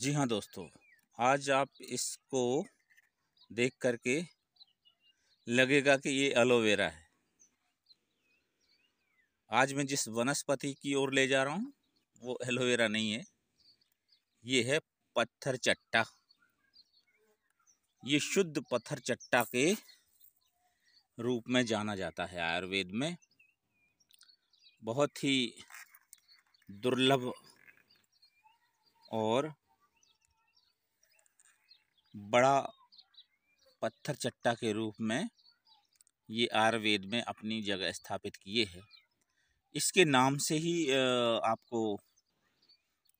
जी हाँ दोस्तों आज आप इसको देख करके लगेगा कि ये एलोवेरा है आज मैं जिस वनस्पति की ओर ले जा रहा हूँ वो एलोवेरा नहीं है ये है पत्थर चट्टा ये शुद्ध पत्थर चट्टा के रूप में जाना जाता है आयुर्वेद में बहुत ही दुर्लभ और बड़ा पत्थर चट्टा के रूप में ये आयुर्वेद में अपनी जगह स्थापित किए हैं इसके नाम से ही आपको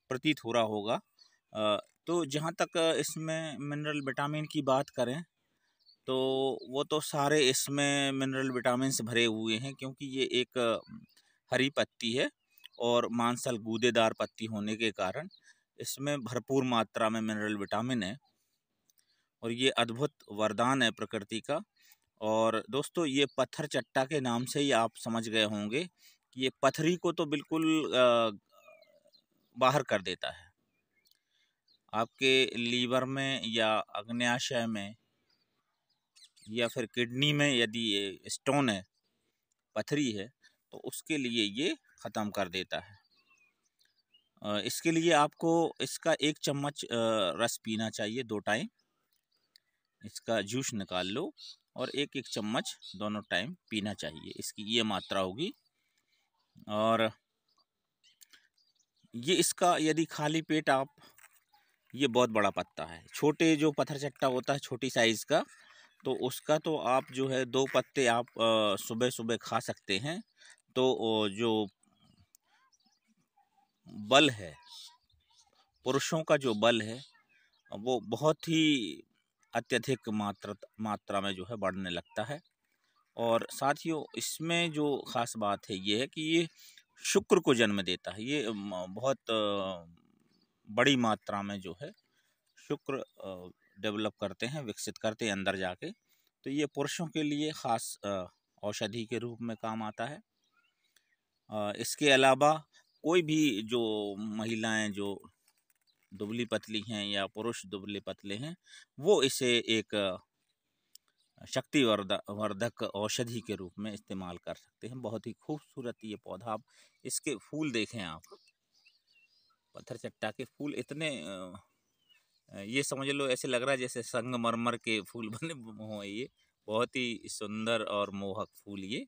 प्रतीत हो रहा होगा तो जहाँ तक इसमें मिनरल विटामिन की बात करें तो वो तो सारे इसमें मिनरल विटामिन से भरे हुए हैं क्योंकि ये एक हरी पत्ती है और मांसल गूदेदार पत्ती होने के कारण इसमें भरपूर मात्रा में मिनरल विटामिन है और ये अद्भुत वरदान है प्रकृति का और दोस्तों ये पत्थर चट्टा के नाम से ही आप समझ गए होंगे कि ये पथरी को तो बिल्कुल बाहर कर देता है आपके लीवर में या अग्न्याशय में या फिर किडनी में यदि ये स्टोन है पथरी है तो उसके लिए ये ख़त्म कर देता है इसके लिए आपको इसका एक चम्मच रस पीना चाहिए दो टाइम इसका जूस निकाल लो और एक एक चम्मच दोनों टाइम पीना चाहिए इसकी ये मात्रा होगी और ये इसका यदि खाली पेट आप ये बहुत बड़ा पत्ता है छोटे जो पत्थर चट्टा होता है छोटी साइज़ का तो उसका तो आप जो है दो पत्ते आप सुबह सुबह खा सकते हैं तो जो बल है पुरुषों का जो बल है वो बहुत ही अत्यधिक मात्रा मात्रा में जो है बढ़ने लगता है और साथियों इसमें जो ख़ास बात है ये है कि ये शुक्र को जन्म देता है ये बहुत बड़ी मात्रा में जो है शुक्र डेवलप करते हैं विकसित करते हैं अंदर जाके तो ये पुरुषों के लिए ख़ास औषधि के रूप में काम आता है इसके अलावा कोई भी जो महिलाएं जो दुबली पतली हैं या पुरुष दुबले पतले हैं वो इसे एक शक्ति वर्धक औषधि के रूप में इस्तेमाल कर सकते हैं बहुत ही खूबसूरत ये पौधा आप इसके फूल देखें आप पत्थर चट्टा के फूल इतने ये समझ लो ऐसे लग रहा है जैसे संगमरमर के फूल बने हों ये बहुत ही सुंदर और मोहक फूल ये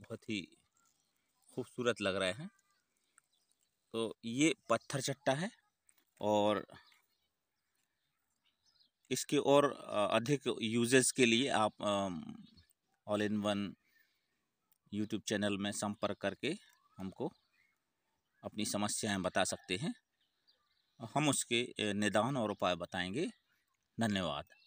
बहुत ही खूबसूरत लग रहे हैं तो ये पत्थर चट्टा है और इसके और अधिक यूजेस के लिए आप all in one YouTube channel में संपर्क करके हमको अपनी समस्याएं बता सकते हैं हम उसके निदान और उपाय बताएंगे धन्यवाद